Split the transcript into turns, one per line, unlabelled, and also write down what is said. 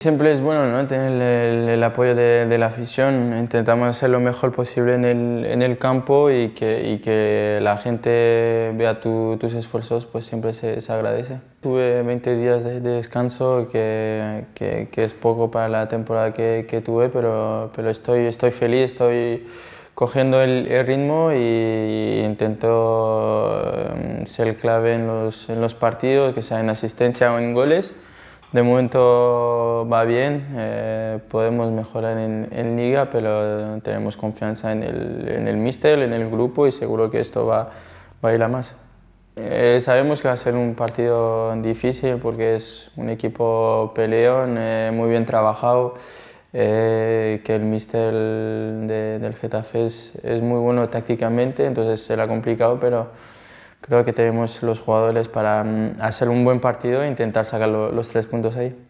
Siempre es bueno ¿no? tener el, apoyo de, la afición, intentamos hacer lo mejor posible en el, campo y que, la gente vea tus esfuerzos, pues siempre se, agradece. Tuve 20 días de, descanso, que, es poco para la temporada que, tuve, pero, estoy, estoy feliz, estoy cogiendo el, ritmo e intento mm, ser clave en los, en los partidos, que sea en asistencia o en goles. De momento va bien, eh, podemos mejorar en, liga, pero tenemos confianza en el, en el míster, en el grupo y seguro que esto va, va a ir a más. Eh, sabemos que va a ser un partido difícil porque es un equipo peleón, eh, muy bien trabajado, que el míster del Getafe es, es muy bueno tácticamente, entonces será complicado, pero creo que tenemos los jugadores para mm, hacer un buen partido e intentar sacar los tres puntos ahí.